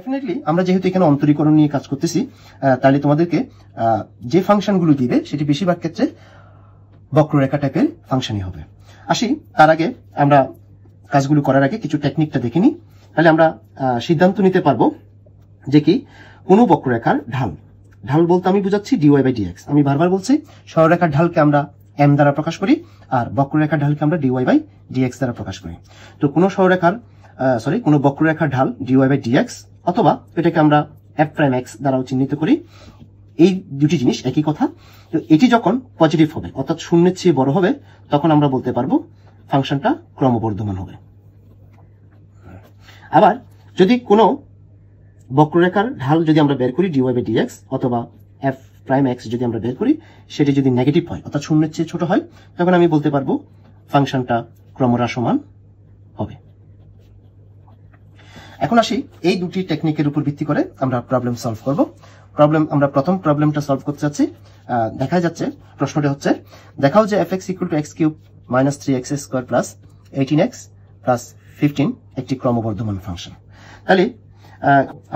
definitely আমরা যেহেতু এখানে অন্তরীকরণ নিয়ে কাজ করতেছি তাহলে তোমাদেরকে যে ফাংশনগুলো দিবে সেটি বেশিরভাগ ক্ষেত্রে বক্ররেখা টাইপের ফাংশনই হবে আসি তার আগে আমরা কাজগুলো করার আগে কিছু টেকনিকটা দেখে নিই তাহলে আমরা সিদ্ধান্ত নিতে পারবো যে কি কোনো বক্ররেখার ঢাল ঢাল বলতে আমি বুঝাচ্ছি ডিওয়াই বাই ডিএক্স আমি বারবার বলছি সরলরেখার ঢালকে আমরা এম দ্বারা প্রকাশ করি আর বক্ররেখার ঢালকে আমরা ডিওয়াই বাই ডিএক্স দ্বারা প্রকাশ করি তো কোনো সরলরেখার সরি কোনো বক্ররেখার ঢাল ডিওয়াই বাই ডিএক্স অথবা এটাকে আমরা এফ প্রাইম এক্স দ্বারাও চিহ্নিত করি এই দুটি জিনিস একই কথা তো এটি যখন পজিটিভ হবে অর্থাৎ শূন্যের চেয়ে বড় হবে তখন আমরা বলতে পারবো ফাংশনটা ক্রমবর্ধমান হবে আবার যদি কোনো বক্ররেখার ঢাল যদি আমরা বের করি ডিওয়াই বাই ডিএক্স অথবা এফ প্রাইম এক্স যদি আমরা বের করি সেটি যদি নেগেটিভ হয় অর্থাৎ শূন্যের চেয়ে ছোট হয় তখন আমি বলতে পারবো ফাংশনটা ক্রমরাসমান এখন আসি এই দুটি টেকনিকের উপর ভিত্তি করে আমরা প্রবলেম সলভ করব প্রবলেম আমরা প্রথম প্রবলেমটা সলভ করতে যাচ্ছি দেখা যাচ্ছে প্রশ্নটা হচ্ছে দেখাও যে F X equal to X cube minus three x square plus eighteen x plus fifteen একটি ক্রমবর্ধমান ফাংশন তাহলে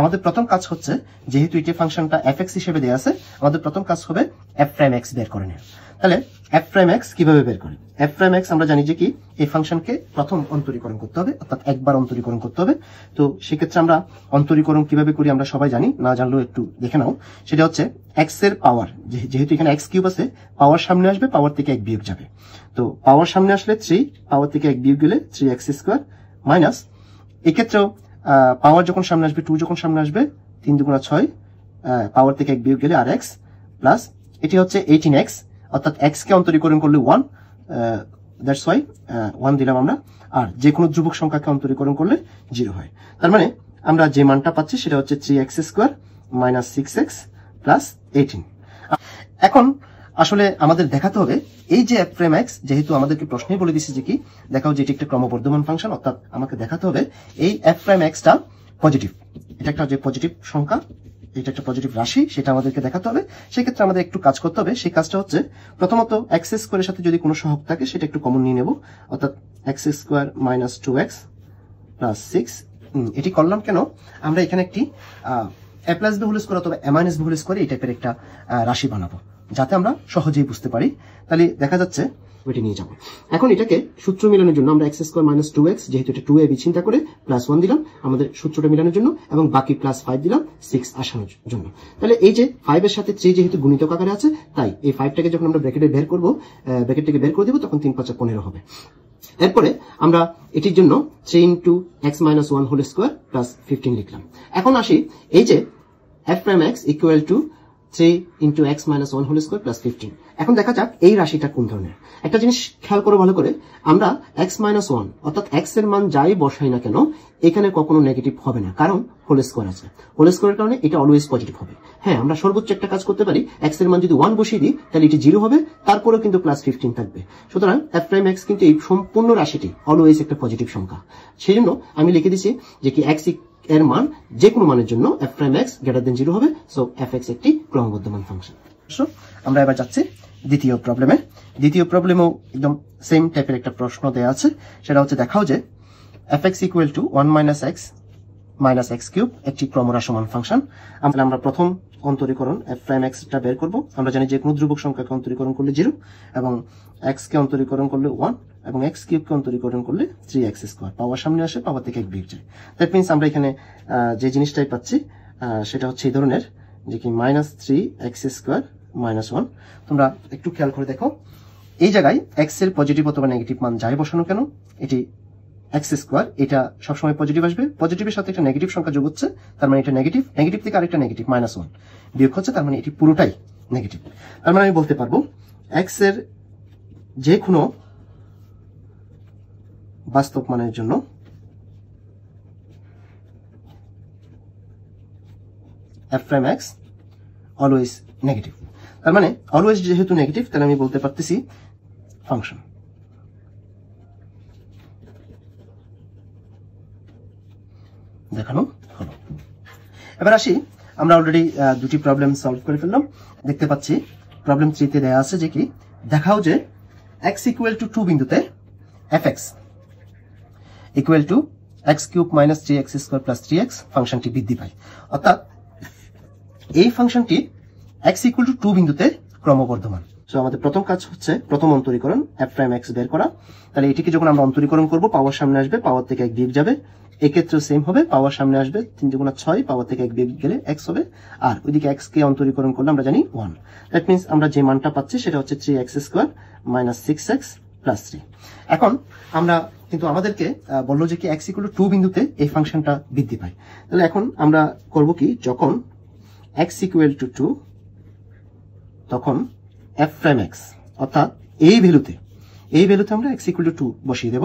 আমাদের প্রথম কাজ হচ্ছে যেহেতু এই যে ফাংশনটা এফ এক্স হিসেবে দেওয়া আছে আমাদের প্রথম কাজ হবে এফ প্রাইম এক্স বের করে নেওয়া তাহলে এফ প্রাইম এক্স কিভাবে বের করি এফ প্রাইম এক্স আমরা জানি যে কি এই ফাংশনকে প্রথম অন্তরীকরণ করতে হবে অর্থাৎ একবার অন্তরীকরণ করতে হবে তো সেক্ষেত্রে আমরা অন্তরীকরণ কিভাবে করি আমরা সবাই জানি না জানলেও একটু দেখে নাও সেটা হচ্ছে এক্স এর পাওয়ার যেহেতু এখানে এক্স কিউব আছে পাওয়ার সামনে আসবে পাওয়ার থেকে এক বিয়োগ যাবে তো পাওয়ার সামনে আসলে থ্রি পাওয়ার থেকে এক বিয়োগ গেলে থ্রি এক্স স্কোয়ার মাইনাস এক্ষেত্রেও পাওয়ার যখন সামনে আসবে টু যখন সামনে আসবে তিন দুগুণা ছয় পাওয়ার থেকে এক বিয়োগ গেলে আর এক্স প্লাস এটি হচ্ছে এইটিন এক্স অর্থাৎ এক্স কে অন্তরীকরণ করলে ওয়ান দ্যাটস ওয়াই ওয়ান দিলাম আমরা আর যে কোনো যুবক সংখ্যাকে অন্তরীকরণ করলে জিরো হয় তার মানে আমরা যে মানটা পাচ্ছি সেটা হচ্ছে three x square minus six X plus eighteen এখন আসলে আমাদের দেখাতে হবে এই যে f ফ্রেম যেহেতু আমাদেরকে প্রশ্নেই বলে দিচ্ছে যে কি দেখাও যে এটি একটা ক্রমবর্ধমান ফাংশন অর্থাৎ আমাকে দেখাতে হবে এই f ফ্রেম x টা পজিটিভ এটা একটা যে পজিটিভ সংখ্যা এটা একটা পজিটিভ রাশি সেটা আমাদেরকে দেখাতে হবে সেক্ষেত্রে আমাদের একটু কাজ করতে হবে সেই কাজটা হচ্ছে প্রথমত এক্স স্কোয়ারের সাথে যদি কোনো সহগ থাকে সেটা একটু কমন নিয়ে নেব অর্থাৎ X square minus two X plus six এটি করলাম কেন আমরা এখানে একটি অ্যাপ্লাস বি হোল স্কোয়ার অথবা অ্যামাইনাস বি হোল স্কোয়ার এই টাইপের একটা রাশি বানাবো যাতে আমরা সহজেই বুঝতে পারি তাহলে দেখা যাচ্ছে এটা নিয়ে যাবো এখন এটাকে সূত্র মিলানোর জন্য আমরা X square minus two X যেহেতু এটা টু এ বিচিন্তা করে প্লাস ওয়ান দিলাম আমাদের সূত্রটা মিলানোর জন্য এবং বাকি প্লাস ফাইভ দিলাম সিক্স আসানোর জন্য তাহলে এই যে ফাইভ এর সাথে থ্রি যেহেতু গুণিতক আকারে আছে তাই এই ফাইভটাকে যখন আমরা ব্র্যাকেটে বের করবো ব্র্যাকেট থেকে বের করে দেবো তখন তিন পাঁচ পনেরো হবে এরপরে আমরা এটির জন্য three into X minus one whole square plus fifteen লিখলাম এখন আসি এই যে F prime X equal to এখন দেখা যাক এই রাশিটা কোন ধরনের একটা জিনিস খেয়াল ভালো করে আমরা এক্স মাইনাস ওয়ান অর্থাৎ এক্স এর মান যাই বসাই না কেন এখানে কখনো নেগেটিভ হবে না কারণ হোল স্কোয়ার আছে হোল স্কোয়ারের কারণে এটা অলওয়েজ পজিটিভ হবে হ্যাঁ আমরা সর্বোচ্চ একটা কাজ করতে পারি এক্স এর মান যদি ওয়ান বসিয়ে দিই তাহলে এটি জিরো হবে তারপরেও কিন্তু প্লাস ফিফটিন থাকবে সুতরাং এফ প্রাইম এক্স কিন্তু এই সম্পূর্ণ রাশিটি অলওয়েজ একটা পজিটিভ সংখ্যা সেই জন্য আমি লিখে দিছি যে কি এক্স এর মান যে কোনো মানের জন্য F prime X greater than zero হবে সো এফ এক্স একটি ক্রমবর্ধমান ফাংশন আমরা এবার যাচ্ছি দ্বিতীয় প্রবলেমে দ্বিতীয় প্রবলেমও একদম সেম টাইপের একটা প্রশ্ন দেওয়া আছে সেটা হচ্ছে দেখাও যে F X equal to one minus X minus X cube একটি ক্রমরা সমান ফাংশন আমরা আমরা প্রথম অন্তরীকরণ এফ প্রাইম এক্সটা বের করব আমরা জানি যে কোনো ধ্রুবক সংখ্যাকে অন্তরীকরণ করলে জিরো এবং এক্স কে অন্তরীকরণ করলে ওয়ান এবং এক্স কিউবকে অন্তরীকরণ করলে থ্রি এক্স স্কোয়ার পাওয়ার সামনে আসে পাওয়ার থেকে এক বিগ যায় দ্যাট মিনস আমরা এখানে যে জিনিসটাই পাচ্ছি সেটা হচ্ছে এই ধরনের যে কি minus three x square minus one তোমরা একটু খেয়াল করে দেখো এই জায়গায় এক্স এর পজিটিভ অথবা নেগেটিভ মান যাই বসানো কেন এটি এক্স স্কোয়ার এটা সবসময় পজিটিভ আসবে পজিটিভের সাথে একটা নেগেটিভ সংখ্যা যোগ হচ্ছে তার মানে এটা নেগেটিভ নেগেটিভ থেকে আরেকটা নেগেটিভ মাইনাস ওয়ান বিয়োগ হচ্ছে তার মানে এটি পুরোটাই নেগেটিভ তার মানে আমি বলতে পারবো এক্স এর যে কোনো বাস্তব মানের জন্য F prime X always negative তার মানে অলওয়েজ যেহেতু নেগেটিভ তাহলে আমি বলতে পারতেছি ফাংশন দেখানো হলো এবার আসি আমরা অলরেডি দুটি প্রবলেম সলভ করে ফেললাম দেখতে পাচ্ছি প্রবলেম থ্রিতে দেওয়া আছে যে কি দেখাও যে এক্স ইকুয়াল টু টু বিন্দুতে F X equal to X cube minus three x square plus three X ফাংশনটি বৃদ্ধি পায় অর্থাৎ এই ফাংশনটি এক্স ইকুয়াল টু টু বিন্দুতে ক্রমবর্ধমান সো আমাদের প্রথম কাজ হচ্ছে প্রথম অন্তরীকরণ এফ প্রাইম এক্স বের করা তাহলে এটিকে যখন আমরা অন্তরীকরণ করব পাওয়ার সামনে আসবে পাওয়ার থেকে এক দিক যাবে এক্ষেত্রেও সেম হবে পাওয়ার সামনে আসবে তিন গুণা ছয় পাওয়ার থেকে এক বিয়োগ গেলে এক্স হবে আর ওইদিকে এক্স কে অন্তরীকরণ করলে আমরা জানি ওয়ান দ্যাট মিনস আমরা যে মানটা পাচ্ছি সেটা হচ্ছে three x square minus six X plus three এখন আমরা কিন্তু আমাদেরকে বললো যে কি এক্স ইকুয়াল টু বিন্দুতে এই ফাংশনটা বৃদ্ধি পায় তাহলে এখন আমরা করব কি যখন এক্স ইকুয়াল টু টু তখন এফ প্রাইম এক্স অর্থাৎ এই ভ্যালুতে এই ভ্যালুতে আমরা এক্স ইকুয়াল টু বসিয়ে দেব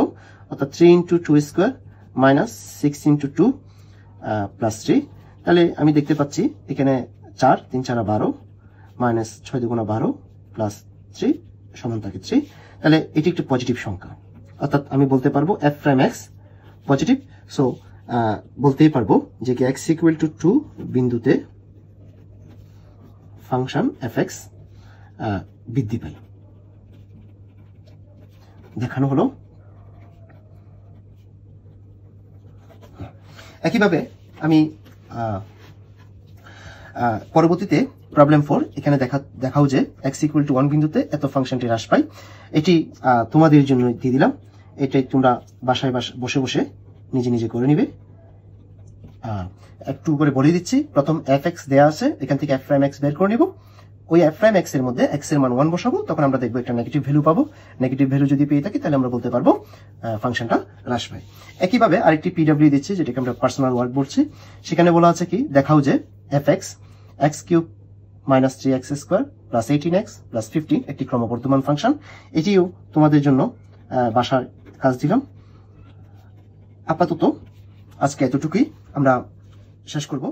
অর্থাৎ three into two square minus six into two plus three তাহলে আমি দেখতে পাচ্ছি এখানে চার তিন চারা বারো মাইনাস ছয় দুগুণা বারো প্লাস থ্রি সমান থাকে থ্রি তাহলে এটি একটি পজিটিভ সংখ্যা অর্থাৎ আমি বলতে পারবো f prime x positive so বলতেই পারবো যে কি এক্স ইকুয়াল টু টু বিন্দুতে ফাংশন এফ এক্স বৃদ্ধি পায় দেখানো হলো একইভাবে আমি পরবর্তীতে প্রবলেম ফোর এখানে দেখা দেখাও যে এক্স ইকুয়াল টু ওয়ান বিন্দুতে এত ফাংশনটি হ্রাস পাই এটি তোমাদের জন্য দিয়ে দিলাম এটাই তোমরা বাসায় বসে বসে নিজে নিজে করে নিবে একটু করে বলে দিচ্ছি প্রথম এফ এক্স দেওয়া আছে এখান থেকে এফ প্রাইম এক্স বের করে নিব ওই এফ প্রাইম এক্স এর মধ্যে এক্স এর মান ওয়ান বসাবো তখন আমরা দেখবো একটা নেগেটিভ ভ্যালু পাবো নেগেটিভ ভ্যালু যদি পেয়ে থাকি তাহলে আমরা বলতে পারবো ফাংশনটা হ্রাস পায় একইভাবে আরেকটি পিডাব্লিউ দিচ্ছে যেটাকে আমরা পার্সোনাল ওয়ার্ক বলছি সেখানে বলা আছে কি দেখাও যে F x x cube minus three x square plus eighteen x plus fifteen একটি ক্রমবর্ধমান ফাংশন এটিও তোমাদের জন্য বাসার কাজ দিলাম আপাতত আজকে এতটুকুই আমরা শেষ করবো